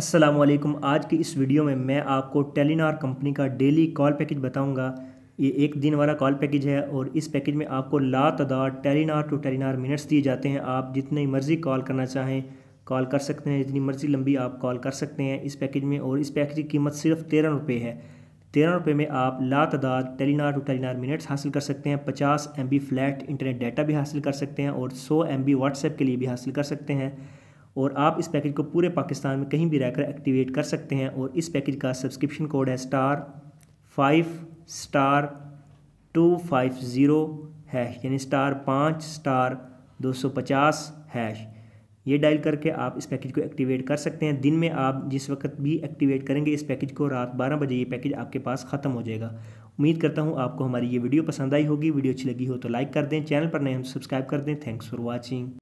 असलम आज की इस वीडियो में मैं आपको टेलीनार कंपनी का डेली कॉल पैकेज बताऊंगा ये एक दिन वाला कॉल पैकेज है और इस पैकेज में आपको ला तदाद टेलीनार टू टेलीनार मिनट्स दिए जाते हैं आप जितनी मर्ज़ी कॉल करना चाहें कॉल कर सकते हैं जितनी मर्ज़ी लंबी आप कॉल कर सकते हैं इस पैकेज में और इस पैकेज की कीमत सिर्फ तेरह रुपये है तेरह रुपये में आप ला तदाद टेलीनार टू टेलीनार मिनट्स हासिल कर सकते हैं पचास एम फ्लैट इंटरनेट डाटा भी हासिल कर सकते हैं और सौ एम व्हाट्सएप के लिए भी हासिल कर सकते हैं और आप इस पैकेज को पूरे पाकिस्तान में कहीं भी रहकर एक्टिवेट कर सकते हैं और इस पैकेज का सब्सक्रिप्शन कोड है star five star two five zero hash यानी स्टार पाँच स्टार दो सौ पचास हैश ये डायल करके आप इस पैकेज को एक्टिवेट कर सकते हैं दिन में आप जिस वक्त भी एक्टिवेट करेंगे इस पैकेज को रात बारह बजे ये पैकेज आपके पास ख़त्म हो जाएगा उम्मीद करता हूँ आपको हमारी ये वीडियो पसंद आई होगी वीडियो अच्छी लगी हो तो लाइक कर दें चैनल पर नए हम तो सब्सक्राइब कर दें थैंक्स फॉर वॉचिंग